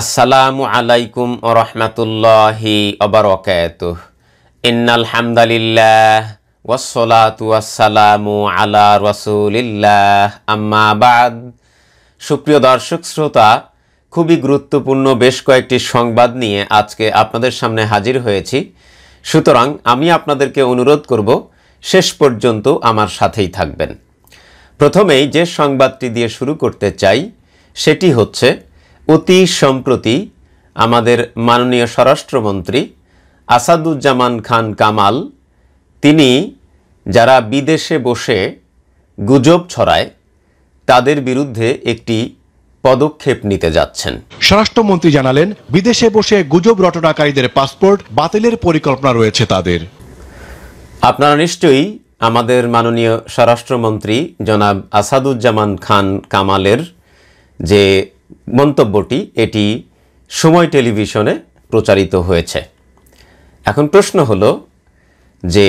আসসালামু আলাইকুম ও রহমাতুল্লাহি অবরকাত ইন্নাল হামদালিল্লাহ ওয়াসসালাতু আলা রসুলিল্লাহ আম্মাবাদ সুপ্রিয় দর্শক শ্রোতা খুবই গুরুত্বপূর্ণ বেশ কয়েকটি সংবাদ নিয়ে আজকে আপনাদের সামনে হাজির হয়েছি সুতরাং আমি আপনাদেরকে অনুরোধ করব শেষ পর্যন্ত আমার সাথেই থাকবেন প্রথমেই যে সংবাদটি দিয়ে শুরু করতে চাই সেটি হচ্ছে অতি সম্প্রতি আমাদের মাননীয় স্বরাষ্ট্রমন্ত্রী আসাদুজ্জামান খান কামাল তিনি যারা বিদেশে বসে গুজব ছড়ায় তাদের বিরুদ্ধে একটি পদক্ষেপ নিতে যাচ্ছেন স্বরাষ্ট্রমন্ত্রী জানালেন বিদেশে বসে গুজব রটনাকারীদের পাসপোর্ট বাতিলের পরিকল্পনা রয়েছে তাদের আপনারা নিশ্চয়ই আমাদের মাননীয় স্বরাষ্ট্রমন্ত্রী জনাব আসাদুজ্জামান খান কামালের যে মন্তব্যটি এটি সময় টেলিভিশনে প্রচারিত হয়েছে এখন প্রশ্ন হল যে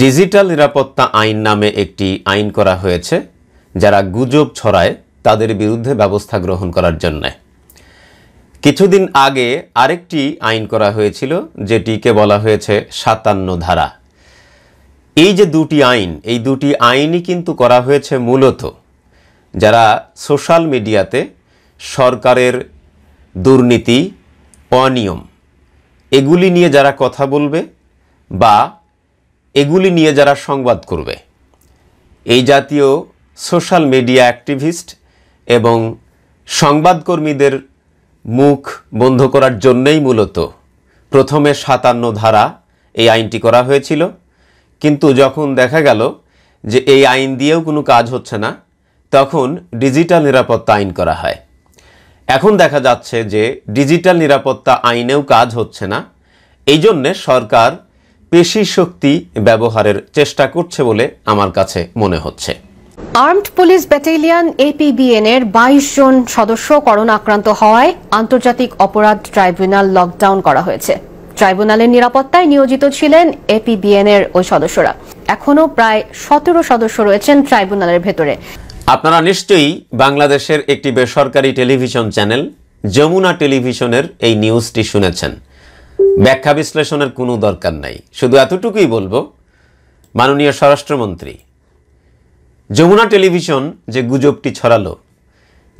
ডিজিটাল নিরাপত্তা আইন নামে একটি আইন করা হয়েছে যারা গুজব ছড়ায় তাদের বিরুদ্ধে ব্যবস্থা গ্রহণ করার জন্যে কিছুদিন আগে আরেকটি আইন করা হয়েছিল যেটিকে বলা হয়েছে সাতান্ন ধারা এই যে দুটি আইন এই দুটি আইনই কিন্তু করা হয়েছে মূলত যারা সোশ্যাল মিডিয়াতে সরকারের দুর্নীতি অনিয়ম এগুলি নিয়ে যারা কথা বলবে বা এগুলি নিয়ে যারা সংবাদ করবে এই জাতীয় সোশ্যাল মিডিয়া অ্যাক্টিভিস্ট এবং সংবাদকর্মীদের মুখ বন্ধ করার জন্যেই মূলত প্রথমে সাতান্ন ধারা এই আইনটি করা হয়েছিল কিন্তু যখন দেখা গেল যে এই আইন দিয়েও কোনো কাজ হচ্ছে না তখন ডিজিটাল নিরাপত্তা আইন করা হয় এখন দেখা যাচ্ছে যে ডিজিটাল নিরাপত্তা আইনেও কাজ হচ্ছে না এই জন্যে সরকার পেশি শক্তি ব্যবহারের চেষ্টা করছে বলে আমার কাছে মনে হচ্ছে আর্মড পুলিশ ব্যাটালিয়ন এপিবিএন এর বাইশ জন সদস্য করোনা আক্রান্ত হওয়ায় আন্তর্জাতিক অপরাধ ট্রাইব্যুনাল লকডাউন করা হয়েছে ট্রাইব্যুনালের নিরাপত্তায় নিয়োজিত ছিলেন এপিবিএন এর ওই সদস্যরা এখনও প্রায় সতেরো সদস্য রয়েছেন ট্রাইব্যুনালের ভেতরে আপনারা নিশ্চয়ই বাংলাদেশের একটি বেসরকারি টেলিভিশন চ্যানেল যমুনা টেলিভিশনের এই নিউজটি শুনেছেন ব্যাখ্যা বিশ্লেষণের কোনো দরকার নাই শুধু এতটুকুই বলবো মাননীয় স্বরাষ্ট্রমন্ত্রী যমুনা টেলিভিশন যে গুজবটি ছড়ালো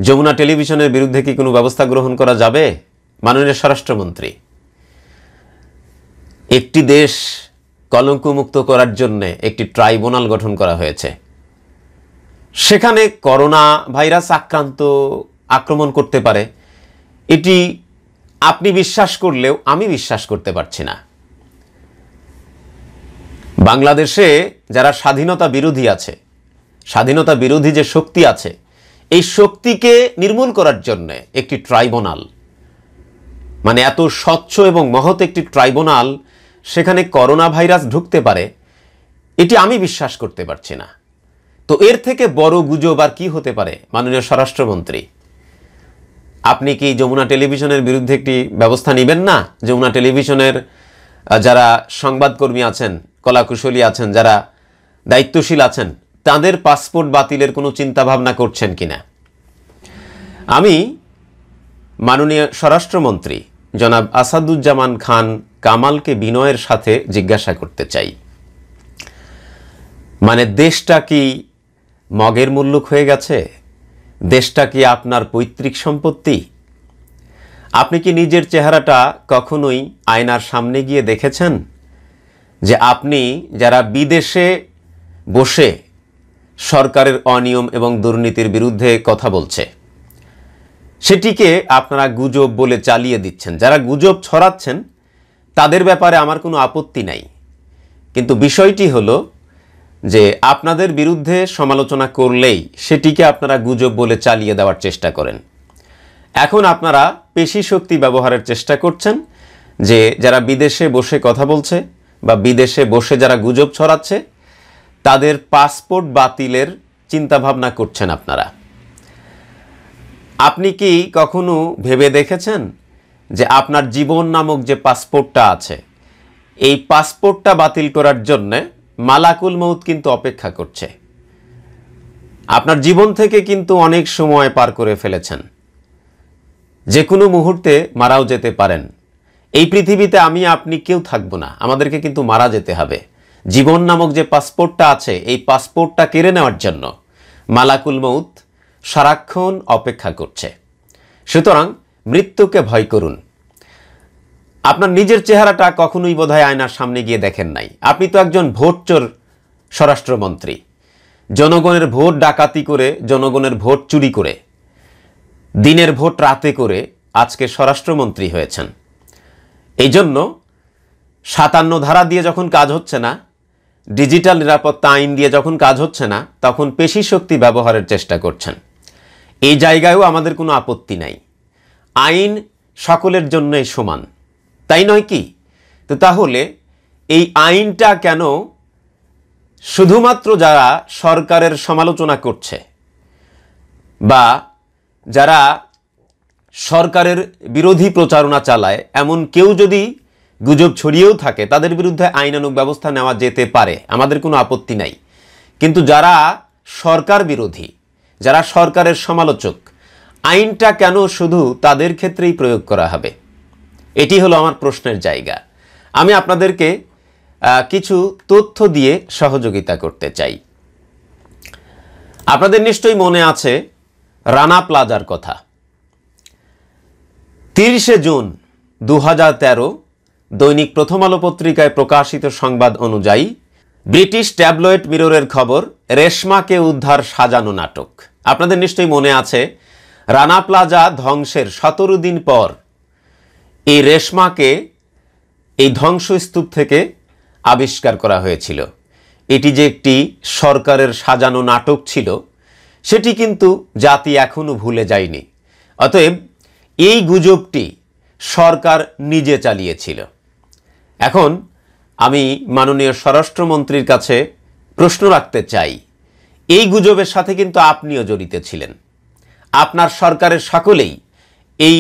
যমুনা টেলিভিশনের বিরুদ্ধে কি কোনো ব্যবস্থা গ্রহণ করা যাবে মাননীয় স্বরাষ্ট্রমন্ত্রী একটি দেশ কলঙ্কমুক্ত করার জন্যে একটি ট্রাইব্যুনাল গঠন করা হয়েছে সেখানে করোনা ভাইরাস আক্রান্ত আক্রমণ করতে পারে এটি আপনি বিশ্বাস করলেও আমি বিশ্বাস করতে পারছি না বাংলাদেশে যারা স্বাধীনতা বিরোধী আছে স্বাধীনতা বিরোধী যে শক্তি আছে এই শক্তিকে নির্মূল করার জন্য একটি ট্রাইব্যুনাল মানে এত স্বচ্ছ এবং মহৎ একটি ট্রাইব্যুনাল সেখানে করোনা ভাইরাস ঢুকতে পারে এটি আমি বিশ্বাস করতে পারছি না তো এর থেকে বড় গুজব আর কি হতে পারে মাননীয় স্বরাষ্ট্রমন্ত্রী আপনি কি যমুনা টেলিভিশনের বিরুদ্ধে একটি ব্যবস্থা নেবেন না যমুনা টেলিভিশনের যারা সংবাদকর্মী আছেন কলাকুশলী আছেন যারা দায়িত্বশীল আছেন তাদের পাসপোর্ট বাতিলের কোনো চিন্তাভাবনা করছেন কিনা আমি মাননীয় স্বরাষ্ট্রমন্ত্রী জনাব আসাদুজ্জামান খান কামালকে বিনয়ের সাথে জিজ্ঞাসা করতে চাই মানে দেশটা কি মগের মুল্লুক হয়ে গেছে দেশটা কি আপনার পৈতৃক সম্পত্তি আপনি কি নিজের চেহারাটা কখনোই আয়নার সামনে গিয়ে দেখেছেন যে আপনি যারা বিদেশে বসে সরকারের অনিয়ম এবং দুর্নীতির বিরুদ্ধে কথা বলছে সেটিকে আপনারা গুজব বলে চালিয়ে দিচ্ছেন যারা গুজব ছড়াচ্ছেন তাদের ব্যাপারে আমার কোনো আপত্তি নাই কিন্তু বিষয়টি হলো যে আপনাদের বিরুদ্ধে সমালোচনা করলেই সেটিকে আপনারা গুজব বলে চালিয়ে দেওয়ার চেষ্টা করেন এখন আপনারা পেশি শক্তি ব্যবহারের চেষ্টা করছেন যে যারা বিদেশে বসে কথা বলছে বা বিদেশে বসে যারা গুজব ছড়াচ্ছে তাদের পাসপোর্ট বাতিলের চিন্তাভাবনা করছেন আপনারা আপনি কি কখনো ভেবে দেখেছেন যে আপনার জীবন নামক যে পাসপোর্টটা আছে এই পাসপোর্টটা বাতিল করার জন্যে মালাকুল মৌত কিন্তু অপেক্ষা করছে আপনার জীবন থেকে কিন্তু অনেক সময় পার করে ফেলেছেন যে কোনো মুহূর্তে মারাও যেতে পারেন এই পৃথিবীতে আমি আপনি কেউ থাকব না আমাদেরকে কিন্তু মারা যেতে হবে জীবন নামক যে পাসপোর্টটা আছে এই পাসপোর্টটা কেড়ে নেওয়ার জন্য মালাকুল মৌত সারাক্ষণ অপেক্ষা করছে সুতরাং মৃত্যুকে ভয় করুন আপনার নিজের চেহারাটা কখনোই বোধহয় আয়নার সামনে গিয়ে দেখেন নাই আপনি তো একজন ভোটচোর স্বরাষ্ট্রমন্ত্রী জনগণের ভোট ডাকাতি করে জনগণের ভোট চুরি করে দিনের ভোট রাতে করে আজকে স্বরাষ্ট্রমন্ত্রী হয়েছেন এই জন্য সাতান্ন ধারা দিয়ে যখন কাজ হচ্ছে না ডিজিটাল নিরাপত্তা আইন দিয়ে যখন কাজ হচ্ছে না তখন পেশি শক্তি ব্যবহারের চেষ্টা করছেন এই জায়গায়ও আমাদের কোনো আপত্তি নাই আইন সকলের জন্যই সমান তাই নয় কি তো তাহলে এই আইনটা কেন শুধুমাত্র যারা সরকারের সমালোচনা করছে বা যারা সরকারের বিরোধী প্রচারণা চালায় এমন কেউ যদি গুজব ছড়িয়েও থাকে তাদের বিরুদ্ধে আইনানুক ব্যবস্থা নেওয়া যেতে পারে আমাদের কোনো আপত্তি নাই কিন্তু যারা সরকার বিরোধী যারা সরকারের সমালোচক আইনটা কেন শুধু তাদের ক্ষেত্রেই প্রয়োগ করা হবে এটি হলো আমার প্রশ্নের জায়গা আমি আপনাদেরকে কিছু তথ্য দিয়ে সহযোগিতা করতে চাই আপনাদের নিশ্চয়ই মনে আছে রানা প্লাজার কথা তিরিশে জুন দু দৈনিক প্রথম আলো পত্রিকায় প্রকাশিত সংবাদ অনুযায়ী ব্রিটিশ ট্যাবলয়েড মিররের খবর রেশমাকে উদ্ধার সাজানো নাটক আপনাদের নিশ্চয়ই মনে আছে রানা প্লাজা ধ্বংসের সতেরো দিন পর এই রেশমাকে এই ধ্বংসস্তূপ থেকে আবিষ্কার করা হয়েছিল এটি যে একটি সরকারের সাজানো নাটক ছিল সেটি কিন্তু জাতি এখনও ভুলে যায়নি অতএব এই গুজবটি সরকার নিজে চালিয়েছিল এখন আমি মাননীয় স্বরাষ্ট্রমন্ত্রীর কাছে প্রশ্ন রাখতে চাই এই গুজবের সাথে কিন্তু আপনিও জড়িত ছিলেন আপনার সরকারের সকলেই এই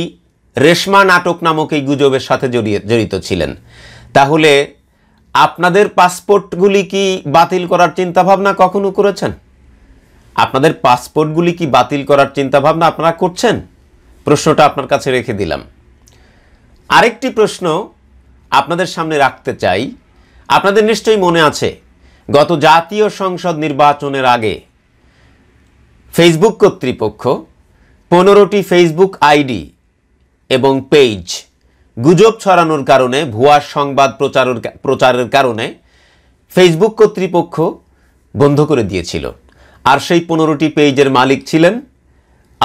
রেশমা নাটক নামক এই গুজবের সাথে জড়িয়ে জড়িত ছিলেন তাহলে আপনাদের পাসপোর্টগুলি কি বাতিল করার চিন্তাভাবনা কখনো করেছেন আপনাদের পাসপোর্টগুলি কি বাতিল করার চিন্তাভাবনা আপনারা করছেন প্রশ্নটা আপনার কাছে রেখে দিলাম আরেকটি প্রশ্ন আপনাদের সামনে রাখতে চাই আপনাদের নিশ্চয়ই মনে আছে গত জাতীয় সংসদ নির্বাচনের আগে ফেসবুক কর্তৃপক্ষ পনেরোটি ফেসবুক আইডি এবং পেইজ গুজব ছড়ানোর কারণে ভুয়া সংবাদ প্রচারের প্রচারের কারণে ফেসবুক কর্তৃপক্ষ বন্ধ করে দিয়েছিল আর সেই পনেরোটি পেজের মালিক ছিলেন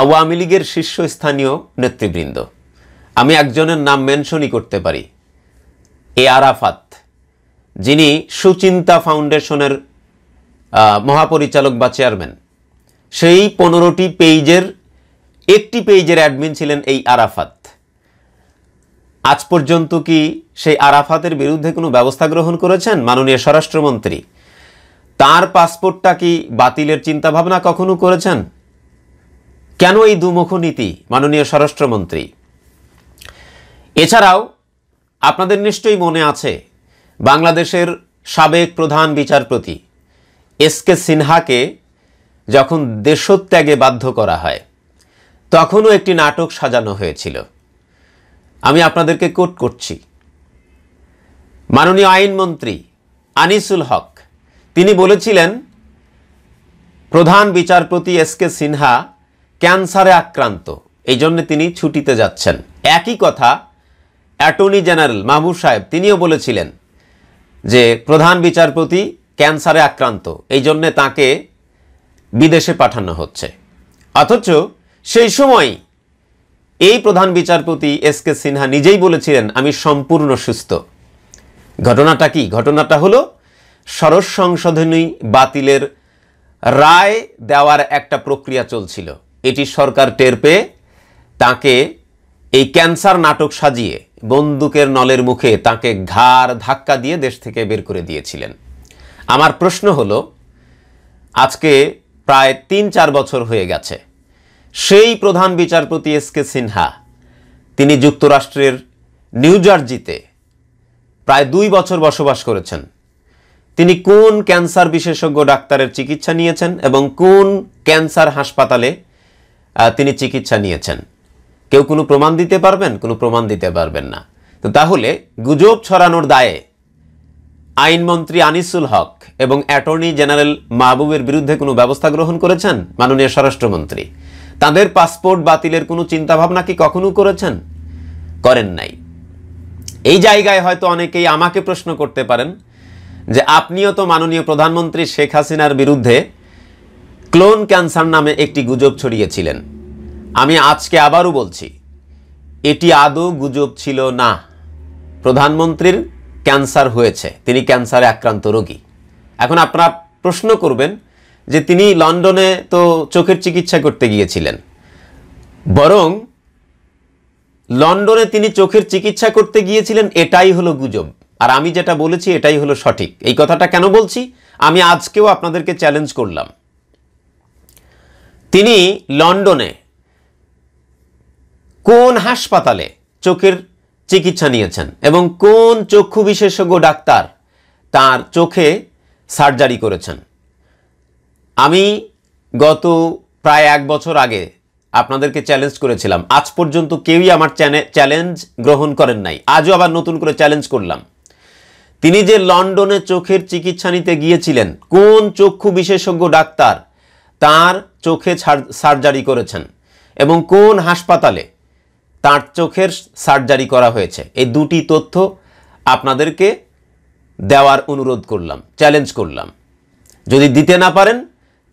আওয়ামী লীগের শীর্ষস্থানীয় নেতৃবৃন্দ আমি একজনের নাম মেনশনই করতে পারি এ আরাফাত যিনি সুচিন্তা ফাউন্ডেশনের মহাপরিচালক বা চেয়ারম্যান সেই পনেরোটি পেজের একটি পেজের অ্যাডমিন ছিলেন এই আরাফাত আজ পর্যন্ত কি সেই আরাফাতের বিরুদ্ধে কোনো ব্যবস্থা গ্রহণ করেছেন মাননীয় স্বরাষ্ট্রমন্ত্রী তার পাসপোর্টটা কি বাতিলের চিন্তাভাবনা কখনো করেছেন কেন এই দুমুখ নীতি মাননীয় স্বরাষ্ট্রমন্ত্রী এছাড়াও আপনাদের নিশ্চয়ই মনে আছে বাংলাদেশের সাবেক প্রধান বিচারপতি এস কে সিনহাকে যখন দেশত্যাগে বাধ্য করা হয় তখনও একটি নাটক সাজানো হয়েছিল আমি আপনাদেরকে কোট করছি মাননীয় আইনমন্ত্রী আনিসুল হক তিনি বলেছিলেন প্রধান বিচারপতি এস কে সিনহা ক্যান্সারে আক্রান্ত এই জন্যে তিনি ছুটিতে যাচ্ছেন একই কথা অ্যাটর্নি জেনারেল মাহবুব সাহেব তিনিও বলেছিলেন যে প্রধান বিচারপতি ক্যান্সারে আক্রান্ত এই জন্যে তাঁকে বিদেশে পাঠানো হচ্ছে অথচ সেই সময় এই প্রধান বিচারপতি এস কে সিনহা নিজেই বলেছিলেন আমি সম্পূর্ণ সুস্থ ঘটনাটা কি ঘটনাটা হলো সরস সংশোধনী বাতিলের রায় দেওয়ার একটা প্রক্রিয়া চলছিল এটি সরকার টের পেয়ে তাকে এই ক্যান্সার নাটক সাজিয়ে বন্দুকের নলের মুখে তাকে ঘাড় ধাক্কা দিয়ে দেশ থেকে বের করে দিয়েছিলেন আমার প্রশ্ন হলো আজকে প্রায় তিন চার বছর হয়ে গেছে সেই প্রধান বিচারপতি এস কে সিনহা তিনি যুক্তরাষ্ট্রের নিউ জার্জিতে প্রায় দুই বছর বসবাস করেছেন তিনি কোন ক্যান্সার বিশেষজ্ঞ ডাক্তারের চিকিৎসা নিয়েছেন এবং কোন ক্যান্সার হাসপাতালে তিনি চিকিৎসা নিয়েছেন কেউ কোনো প্রমাণ দিতে পারবেন কোনো প্রমাণ দিতে পারবেন না তো তাহলে গুজব ছড়ানোর দায়ে আইনমন্ত্রী আনিসুল হক এবং অ্যাটর্নি জেনারেল মাহবুবের বিরুদ্ধে কোনো ব্যবস্থা গ্রহণ করেছেন মাননীয় স্বরাষ্ট্রমন্ত্রী তাদের পাসপোর্ট বাতিলের কোনো চিন্তাভাবনা কি কখনো করেছেন করেন নাই এই জায়গায় হয়তো অনেকেই আমাকে প্রশ্ন করতে পারেন যে আপনিও তো মাননীয় প্রধানমন্ত্রী শেখ হাসিনার বিরুদ্ধে ক্লোন ক্যান্সার নামে একটি গুজব ছড়িয়েছিলেন আমি আজকে আবারও বলছি এটি আদৌ গুজব ছিল না প্রধানমন্ত্রীর ক্যান্সার হয়েছে তিনি ক্যান্সারে আক্রান্ত রোগী এখন আপনারা প্রশ্ন করবেন যে তিনি লন্ডনে তো চোখের চিকিৎসা করতে গিয়েছিলেন বরং লন্ডনে তিনি চোখের চিকিৎসা করতে গিয়েছিলেন এটাই হলো গুজব আর আমি যেটা বলেছি এটাই হলো সঠিক এই কথাটা কেন বলছি আমি আজকেও আপনাদেরকে চ্যালেঞ্জ করলাম তিনি লন্ডনে কোন হাসপাতালে চোখের চিকিৎসা নিয়েছেন এবং কোন চক্ষু বিশেষজ্ঞ ডাক্তার তার চোখে সার্জারি করেছেন আমি গত প্রায় এক বছর আগে আপনাদেরকে চ্যালেঞ্জ করেছিলাম আজ পর্যন্ত কেউই আমার চ্যালেঞ্জ গ্রহণ করেন নাই আজও আবার নতুন করে চ্যালেঞ্জ করলাম তিনি যে লন্ডনে চোখের চিকিৎসা নিতে গিয়েছিলেন কোন চক্ষু বিশেষজ্ঞ ডাক্তার তার চোখে সার্জারি করেছেন এবং কোন হাসপাতালে তার চোখের সার্জারি করা হয়েছে এই দুটি তথ্য আপনাদেরকে দেওয়ার অনুরোধ করলাম চ্যালেঞ্জ করলাম যদি দিতে না পারেন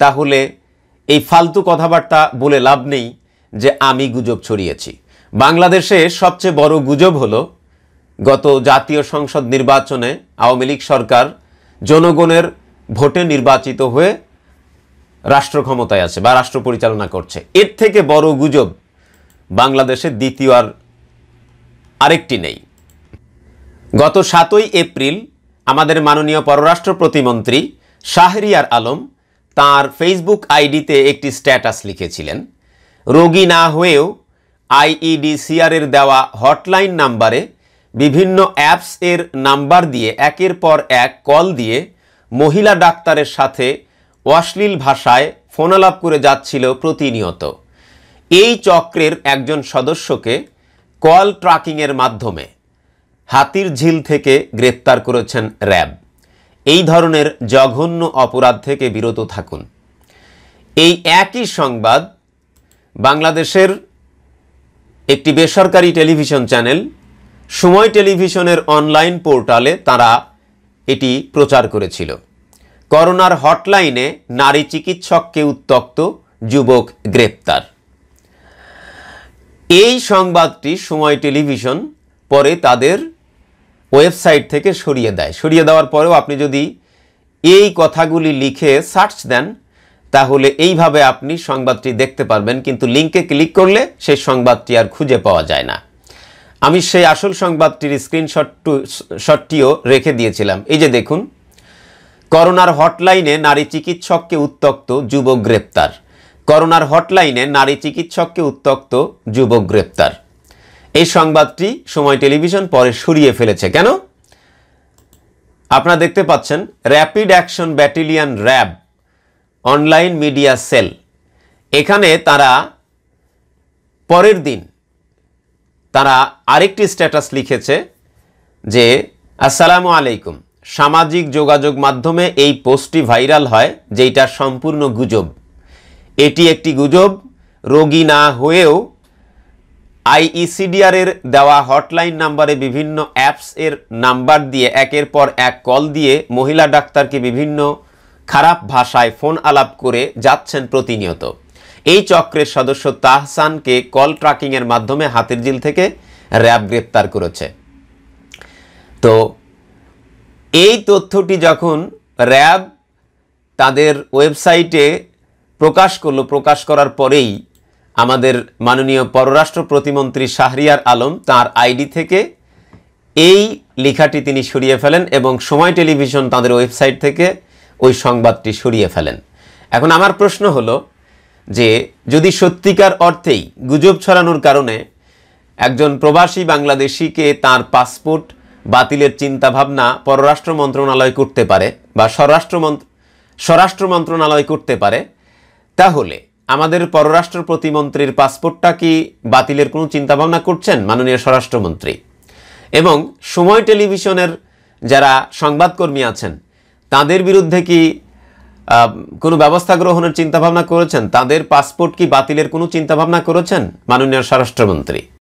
তাহলে এই ফালতু কথাবার্তা বলে লাভ নেই যে আমি গুজব ছড়িয়েছি বাংলাদেশে সবচেয়ে বড় গুজব হলো গত জাতীয় সংসদ নির্বাচনে আওয়ামী লীগ সরকার জনগণের ভোটে নির্বাচিত হয়ে রাষ্ট্র ক্ষমতায় আছে বা রাষ্ট্র পরিচালনা করছে এর থেকে বড় গুজব বাংলাদেশে দ্বিতীয় আর আরেকটি নেই গত সাতই এপ্রিল আমাদের মাননীয় পররাষ্ট্র প্রতিমন্ত্রী শাহরিয়ার আলম তার ফেসবুক আইডিতে একটি স্ট্যাটাস লিখেছিলেন রোগী না হয়েও আইইডিসিআরের দেওয়া হটলাইন নাম্বারে বিভিন্ন অ্যাপস এর নাম্বার দিয়ে একের পর এক কল দিয়ে মহিলা ডাক্তারের সাথে অশ্লীল ভাষায় ফোনালাপ করে যাচ্ছিল প্রতিনিয়ত এই চক্রের একজন সদস্যকে কল ট্র্যাকিংয়ের মাধ্যমে হাতির ঝিল থেকে গ্রেপ্তার করেছেন র্যাব এই ধরনের জঘন্য অপরাধ থেকে বিরত থাকুন এই একই সংবাদ বাংলাদেশের একটি বেসরকারি টেলিভিশন চ্যানেল সময় টেলিভিশনের অনলাইন পোর্টালে তারা এটি প্রচার করেছিল করোনার হটলাইনে নারী চিকিৎসককে উত্তক্ত যুবক গ্রেপ্তার এই সংবাদটি সময় টেলিভিশন পরে তাদের ওয়েবসাইট থেকে সরিয়ে দেয় সরিয়ে দেওয়ার পরেও আপনি যদি এই কথাগুলি লিখে সার্চ দেন তাহলে এইভাবে আপনি সংবাদটি দেখতে পারবেন কিন্তু লিঙ্কে ক্লিক করলে সেই সংবাদটি আর খুঁজে পাওয়া যায় না আমি সেই আসল সংবাদটির স্ক্রিনশটটু শটটিও রেখে দিয়েছিলাম এই যে দেখুন করোনার হটলাইনে নারী চিকিৎসককে উত্তক্ত যুবক গ্রেপ্তার করোনার হটলাইনে নারী চিকিৎসককে উত্তক্ত যুবক গ্রেপ্তার এই সংবাদটি সময় টেলিভিশন পরে সরিয়ে ফেলেছে কেন আপনারা দেখতে পাচ্ছেন rapid action battalion RAB online media cell এখানে তারা পরের দিন তারা আরেকটি স্ট্যাটাস লিখেছে যে আসসালামু আলাইকুম সামাজিক যোগাযোগ মাধ্যমে এই পোস্টটি ভাইরাল হয় যেটা সম্পূর্ণ গুজব এটি একটি গুজব রোগী না হয়েও আইইসিডিআরের দেওয়া হটলাইন নাম্বারে বিভিন্ন অ্যাপস এর নাম্বার দিয়ে একের পর এক কল দিয়ে মহিলা ডাক্তারকে বিভিন্ন খারাপ ভাষায় ফোন আলাপ করে যাচ্ছেন প্রতিনিয়ত এই চক্রের সদস্য তাহসানকে কল ট্র্যাকিংয়ের মাধ্যমে হাতির জিল থেকে র্যাব গ্রেপ্তার করেছে তো এই তথ্যটি যখন র্যাব তাদের ওয়েবসাইটে প্রকাশ করলো প্রকাশ করার পরেই আমাদের মাননীয় পররাষ্ট্র প্রতিমন্ত্রী শাহরিয়ার আলম তার আইডি থেকে এই লেখাটি তিনি সরিয়ে ফেলেন এবং সময় টেলিভিশন তাদের ওয়েবসাইট থেকে ওই সংবাদটি সরিয়ে ফেলেন এখন আমার প্রশ্ন হলো যে যদি সত্যিকার অর্থেই গুজব ছড়ানোর কারণে একজন প্রবাসী বাংলাদেশিকে তার পাসপোর্ট বাতিলের চিন্তাভাবনা পররাষ্ট্র মন্ত্রণালয় করতে পারে বা স্বরাষ্ট্র মন্ত্র স্বরাষ্ট্র মন্ত্রণালয় করতে পারে তাহলে আমাদের পররাষ্ট্র প্রতিমন্ত্রীর পাসপোর্টটা কি বাতিলের কোনো চিন্তাভাবনা করছেন মাননীয় স্বরাষ্ট্রমন্ত্রী এবং সময় টেলিভিশনের যারা সংবাদকর্মী আছেন তাদের বিরুদ্ধে কি কোনো ব্যবস্থা গ্রহণের চিন্তাভাবনা করেছেন তাদের পাসপোর্ট কি বাতিলের কোনো চিন্তাভাবনা করেছেন মাননীয় স্বরাষ্ট্রমন্ত্রী